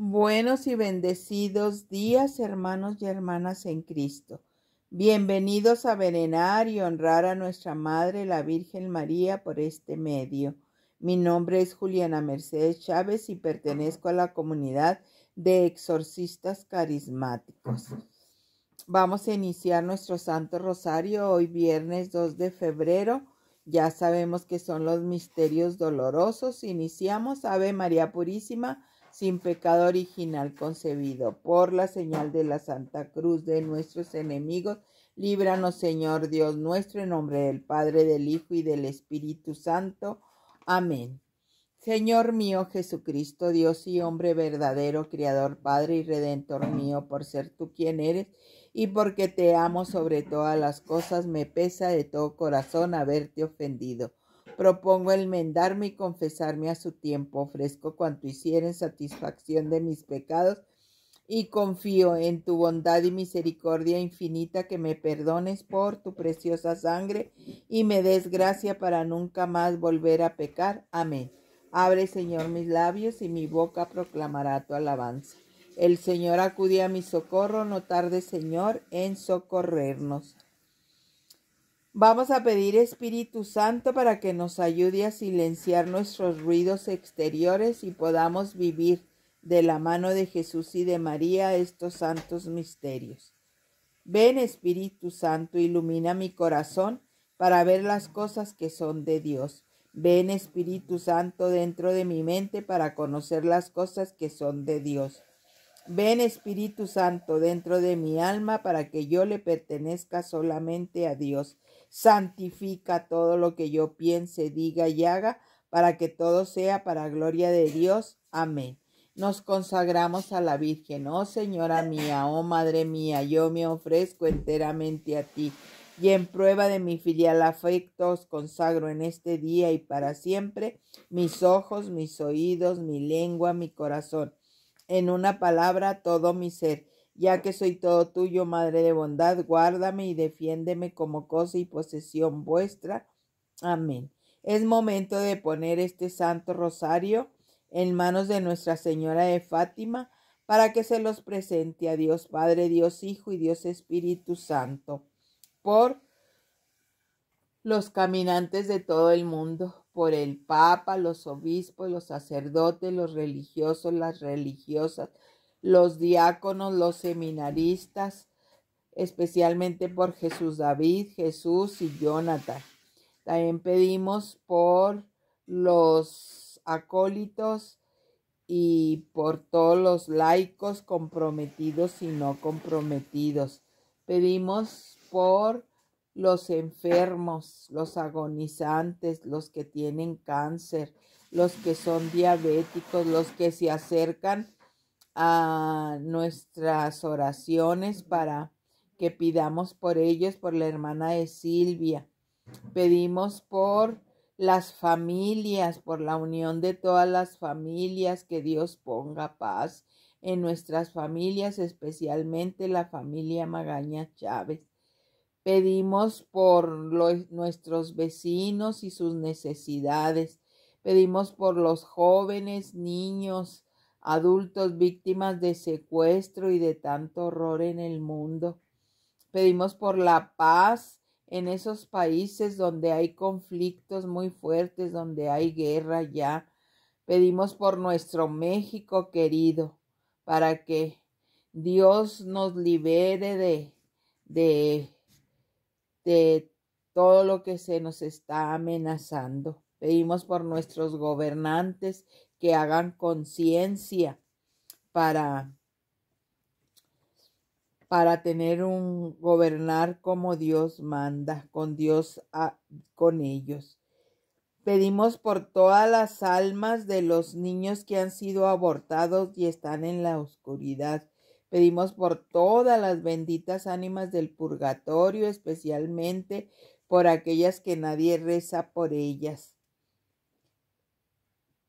Buenos y bendecidos días, hermanos y hermanas en Cristo. Bienvenidos a venenar y honrar a nuestra Madre, la Virgen María, por este medio. Mi nombre es Juliana Mercedes Chávez y pertenezco a la comunidad de exorcistas carismáticos. Vamos a iniciar nuestro Santo Rosario hoy viernes 2 de febrero. Ya sabemos que son los misterios dolorosos. Iniciamos Ave María Purísima sin pecado original concebido. Por la señal de la Santa Cruz de nuestros enemigos, líbranos, Señor Dios nuestro, en nombre del Padre, del Hijo y del Espíritu Santo. Amén. Señor mío Jesucristo, Dios y hombre verdadero, Creador, Padre y Redentor mío, por ser tú quien eres y porque te amo sobre todas las cosas, me pesa de todo corazón haberte ofendido. Propongo enmendarme y confesarme a su tiempo. Ofrezco cuanto hiciera en satisfacción de mis pecados y confío en tu bondad y misericordia infinita que me perdones por tu preciosa sangre y me des gracia para nunca más volver a pecar. Amén. Abre, Señor, mis labios y mi boca proclamará tu alabanza. El Señor acude a mi socorro, no tarde, Señor, en socorrernos. Vamos a pedir Espíritu Santo para que nos ayude a silenciar nuestros ruidos exteriores y podamos vivir de la mano de Jesús y de María estos santos misterios. Ven Espíritu Santo, ilumina mi corazón para ver las cosas que son de Dios. Ven Espíritu Santo dentro de mi mente para conocer las cosas que son de Dios. Ven Espíritu Santo dentro de mi alma para que yo le pertenezca solamente a Dios Santifica todo lo que yo piense, diga y haga, para que todo sea para gloria de Dios. Amén. Nos consagramos a la Virgen. Oh Señora mía, oh Madre mía, yo me ofrezco enteramente a ti. Y en prueba de mi filial afecto os consagro en este día y para siempre mis ojos, mis oídos, mi lengua, mi corazón. En una palabra, todo mi ser ya que soy todo tuyo, Madre de bondad, guárdame y defiéndeme como cosa y posesión vuestra. Amén. Es momento de poner este santo rosario en manos de Nuestra Señora de Fátima para que se los presente a Dios Padre, Dios Hijo y Dios Espíritu Santo por los caminantes de todo el mundo, por el Papa, los obispos, los sacerdotes, los religiosos, las religiosas, los diáconos, los seminaristas, especialmente por Jesús David, Jesús y Jonathan. También pedimos por los acólitos y por todos los laicos comprometidos y no comprometidos. Pedimos por los enfermos, los agonizantes, los que tienen cáncer, los que son diabéticos, los que se acercan a nuestras oraciones para que pidamos por ellos, por la hermana de Silvia. Pedimos por las familias, por la unión de todas las familias, que Dios ponga paz en nuestras familias, especialmente la familia Magaña Chávez. Pedimos por los, nuestros vecinos y sus necesidades. Pedimos por los jóvenes, niños, adultos víctimas de secuestro y de tanto horror en el mundo. Pedimos por la paz en esos países donde hay conflictos muy fuertes, donde hay guerra ya. Pedimos por nuestro México querido, para que Dios nos libere de, de, todo lo que se nos está amenazando. Pedimos por nuestros gobernantes que hagan conciencia para, para tener un gobernar como Dios manda, con Dios con ellos. Pedimos por todas las almas de los niños que han sido abortados y están en la oscuridad. Pedimos por todas las benditas ánimas del purgatorio, especialmente por aquellas que nadie reza por ellas.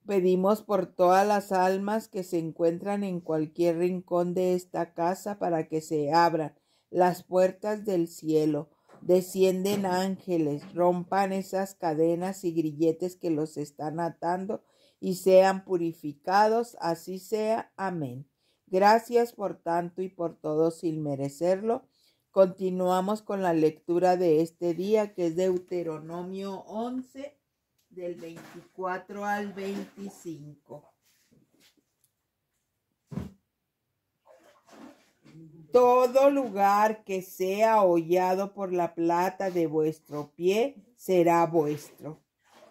Pedimos por todas las almas que se encuentran en cualquier rincón de esta casa para que se abran las puertas del cielo, descienden ángeles, rompan esas cadenas y grilletes que los están atando y sean purificados, así sea. Amén. Gracias por tanto y por todo sin merecerlo. Continuamos con la lectura de este día que es Deuteronomio 11 del 24 al 25. Todo lugar que sea hollado por la plata de vuestro pie será vuestro.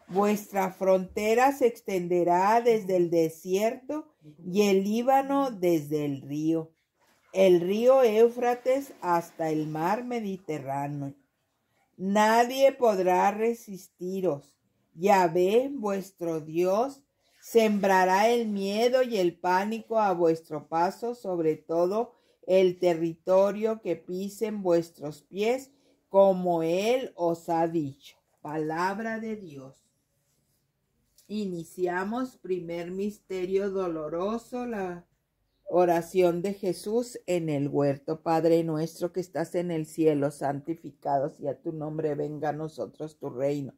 Vuestra frontera se extenderá desde el desierto y el Líbano desde el río, el río Éufrates hasta el mar Mediterráneo. Nadie podrá resistiros Yahvé, vuestro Dios, sembrará el miedo y el pánico a vuestro paso sobre todo el territorio que pisen vuestros pies, como Él os ha dicho. Palabra de Dios. Iniciamos primer misterio doloroso, la oración de Jesús en el huerto. Padre nuestro que estás en el cielo, santificado sea tu nombre, venga a nosotros tu reino.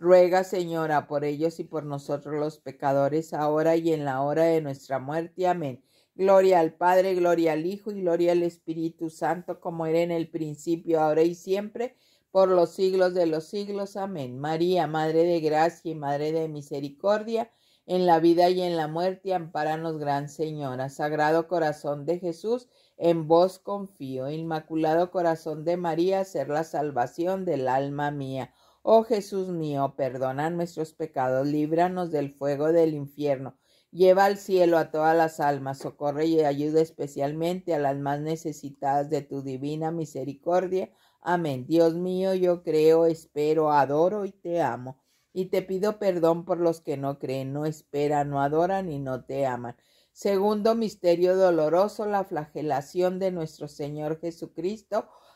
Ruega, Señora, por ellos y por nosotros los pecadores, ahora y en la hora de nuestra muerte. Amén. Gloria al Padre, gloria al Hijo y gloria al Espíritu Santo, como era en el principio, ahora y siempre, por los siglos de los siglos. Amén. María, Madre de Gracia y Madre de Misericordia, en la vida y en la muerte, amparanos, Gran Señora. Sagrado Corazón de Jesús, en vos confío. Inmaculado Corazón de María, ser la salvación del alma mía. Oh Jesús mío, perdona nuestros pecados, líbranos del fuego del infierno, lleva al cielo a todas las almas, socorre y ayuda especialmente a las más necesitadas de tu divina misericordia. Amén. Dios mío, yo creo, espero, adoro y te amo. Y te pido perdón por los que no creen, no esperan, no adoran y no te aman. Segundo misterio doloroso, la flagelación de nuestro Señor Jesucristo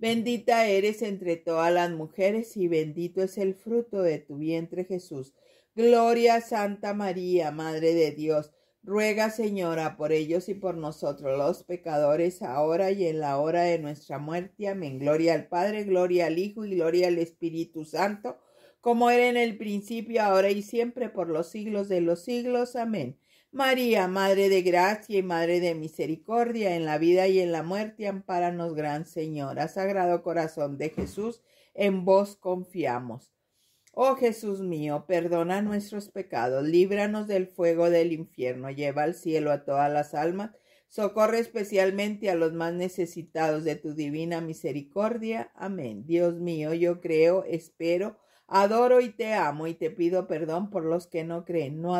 Bendita eres entre todas las mujeres y bendito es el fruto de tu vientre Jesús. Gloria a Santa María, Madre de Dios. Ruega, Señora, por ellos y por nosotros los pecadores, ahora y en la hora de nuestra muerte. Amén. Gloria al Padre, gloria al Hijo y gloria al Espíritu Santo, como era en el principio, ahora y siempre, por los siglos de los siglos. Amén. María, Madre de Gracia y Madre de Misericordia, en la vida y en la muerte, amparanos, Gran Señora. Sagrado Corazón de Jesús, en vos confiamos. Oh Jesús mío, perdona nuestros pecados, líbranos del fuego del infierno, lleva al cielo a todas las almas, socorre especialmente a los más necesitados de tu divina misericordia. Amén. Dios mío, yo creo, espero, adoro y te amo y te pido perdón por los que no creen, no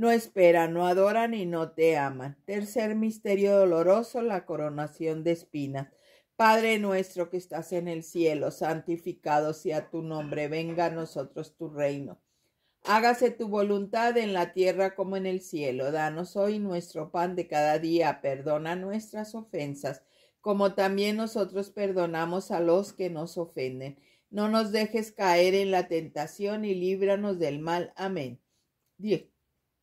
no esperan, no adoran y no te aman. Tercer misterio doloroso, la coronación de espinas. Padre nuestro que estás en el cielo, santificado sea tu nombre, venga a nosotros tu reino. Hágase tu voluntad en la tierra como en el cielo. Danos hoy nuestro pan de cada día, perdona nuestras ofensas, como también nosotros perdonamos a los que nos ofenden. No nos dejes caer en la tentación y líbranos del mal. Amén. Diez.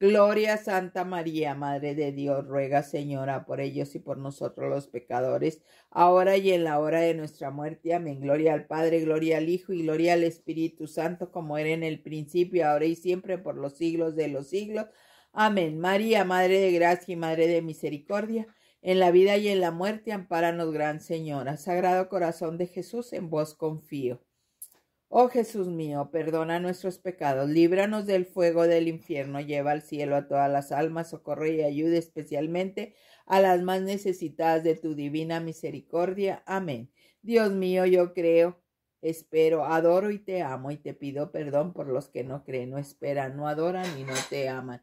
Gloria a Santa María, Madre de Dios, ruega Señora por ellos y por nosotros los pecadores, ahora y en la hora de nuestra muerte. Amén. Gloria al Padre, gloria al Hijo y gloria al Espíritu Santo, como era en el principio, ahora y siempre, por los siglos de los siglos. Amén. María, Madre de Gracia y Madre de Misericordia, en la vida y en la muerte, ampáranos, Gran Señora. Sagrado Corazón de Jesús, en vos confío. Oh Jesús mío, perdona nuestros pecados, líbranos del fuego del infierno, lleva al cielo a todas las almas, socorre y ayude especialmente a las más necesitadas de tu divina misericordia. Amén. Dios mío, yo creo, espero, adoro y te amo y te pido perdón por los que no creen, no esperan, no adoran y no te aman.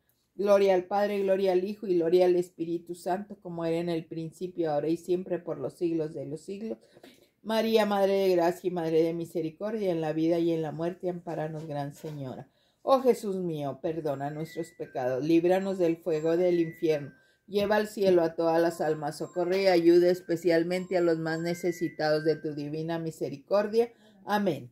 Gloria al Padre, gloria al Hijo y gloria al Espíritu Santo, como era en el principio, ahora y siempre, por los siglos de los siglos. María, Madre de Gracia y Madre de Misericordia, en la vida y en la muerte, amparanos, Gran Señora. Oh Jesús mío, perdona nuestros pecados, líbranos del fuego del infierno, lleva al cielo a todas las almas, socorre y ayuda especialmente a los más necesitados de tu divina misericordia. Amén.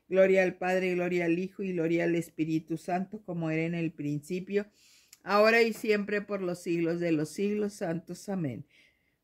Gloria al Padre, gloria al Hijo y gloria al Espíritu Santo, como era en el principio, ahora y siempre por los siglos de los siglos santos. Amén.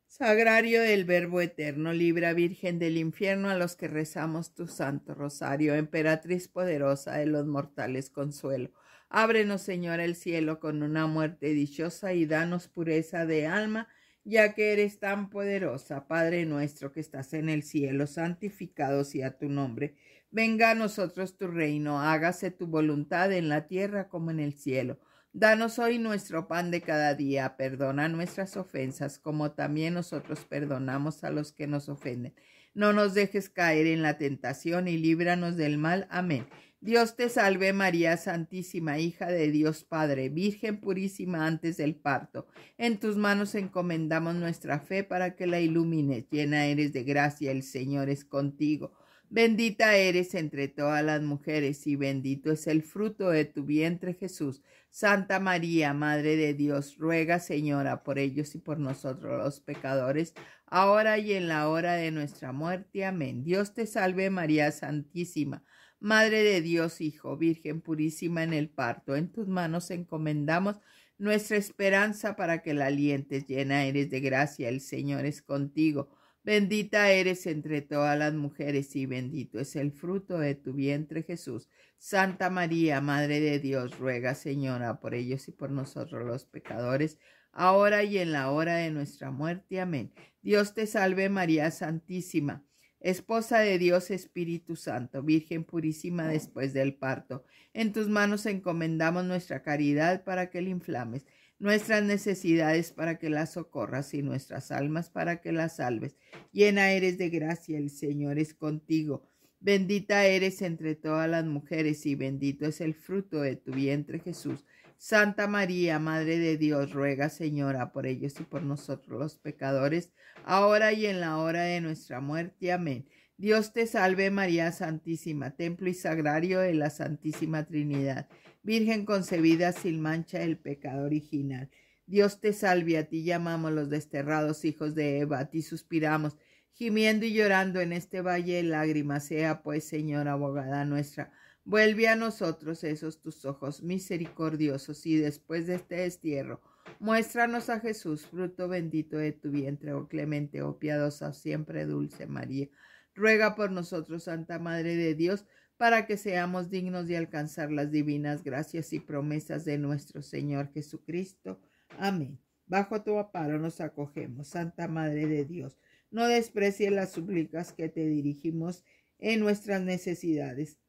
Sagrario del Verbo Eterno, libra Virgen del infierno a los que rezamos tu santo rosario, emperatriz poderosa de los mortales consuelo. Ábrenos, Señor, el cielo con una muerte dichosa y danos pureza de alma, ya que eres tan poderosa. Padre nuestro que estás en el cielo, santificado sea tu nombre Venga a nosotros tu reino, hágase tu voluntad en la tierra como en el cielo. Danos hoy nuestro pan de cada día, perdona nuestras ofensas como también nosotros perdonamos a los que nos ofenden. No nos dejes caer en la tentación y líbranos del mal. Amén. Dios te salve María Santísima, hija de Dios Padre, Virgen purísima antes del parto. En tus manos encomendamos nuestra fe para que la ilumines. Llena eres de gracia, el Señor es contigo. Bendita eres entre todas las mujeres y bendito es el fruto de tu vientre Jesús. Santa María, Madre de Dios, ruega Señora por ellos y por nosotros los pecadores, ahora y en la hora de nuestra muerte. Amén. Dios te salve María Santísima, Madre de Dios, Hijo, Virgen purísima en el parto. En tus manos encomendamos nuestra esperanza para que la alientes. Llena eres de gracia, el Señor es contigo. Bendita eres entre todas las mujeres y bendito es el fruto de tu vientre Jesús. Santa María, Madre de Dios, ruega Señora por ellos y por nosotros los pecadores, ahora y en la hora de nuestra muerte. Amén. Dios te salve María Santísima, Esposa de Dios Espíritu Santo, Virgen purísima después del parto. En tus manos encomendamos nuestra caridad para que la inflames nuestras necesidades para que las socorras y nuestras almas para que las salves. Llena eres de gracia, el Señor es contigo. Bendita eres entre todas las mujeres y bendito es el fruto de tu vientre Jesús. Santa María, Madre de Dios, ruega Señora por ellos y por nosotros los pecadores, ahora y en la hora de nuestra muerte. Amén. Dios te salve María Santísima, templo y sagrario de la Santísima Trinidad. Virgen concebida sin mancha el pecado original. Dios te salve, a ti llamamos los desterrados hijos de Eva, a ti suspiramos, gimiendo y llorando en este valle de lágrimas. Sea pues, Señora, abogada nuestra, vuelve a nosotros esos tus ojos misericordiosos y después de este destierro, muéstranos a Jesús, fruto bendito de tu vientre, oh clemente, oh piadosa, siempre dulce María. Ruega por nosotros, Santa Madre de Dios, para que seamos dignos de alcanzar las divinas gracias y promesas de nuestro Señor Jesucristo. Amén. Bajo tu aparo nos acogemos, Santa Madre de Dios. No desprecie las súplicas que te dirigimos en nuestras necesidades.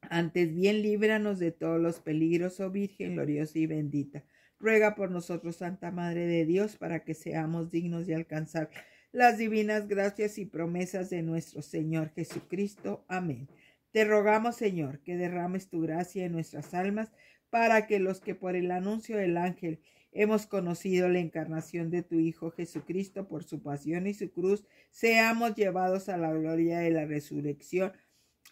Antes bien líbranos de todos los peligros, oh Virgen gloriosa y bendita. Ruega por nosotros, Santa Madre de Dios, para que seamos dignos de alcanzar las divinas gracias y promesas de nuestro Señor Jesucristo. Amén. Te rogamos, Señor, que derrames tu gracia en nuestras almas para que los que por el anuncio del ángel hemos conocido la encarnación de tu Hijo Jesucristo por su pasión y su cruz, seamos llevados a la gloria de la resurrección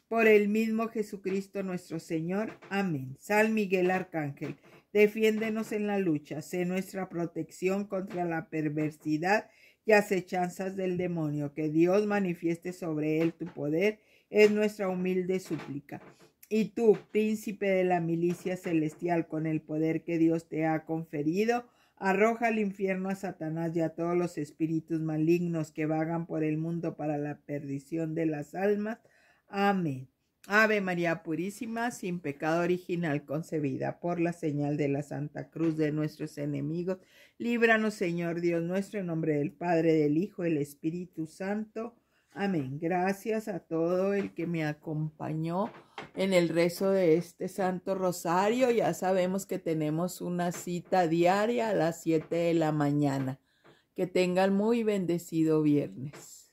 por el mismo Jesucristo nuestro Señor. Amén. San Miguel Arcángel, defiéndenos en la lucha, sé nuestra protección contra la perversidad y asechanzas del demonio, que Dios manifieste sobre él tu poder es nuestra humilde súplica. Y tú, príncipe de la milicia celestial, con el poder que Dios te ha conferido, arroja al infierno a Satanás y a todos los espíritus malignos que vagan por el mundo para la perdición de las almas. Amén. Ave María Purísima, sin pecado original concebida, por la señal de la Santa Cruz de nuestros enemigos, líbranos, Señor Dios nuestro, en nombre del Padre, del Hijo, del Espíritu Santo. Amén. Gracias a todo el que me acompañó en el rezo de este Santo Rosario. Ya sabemos que tenemos una cita diaria a las 7 de la mañana. Que tengan muy bendecido viernes.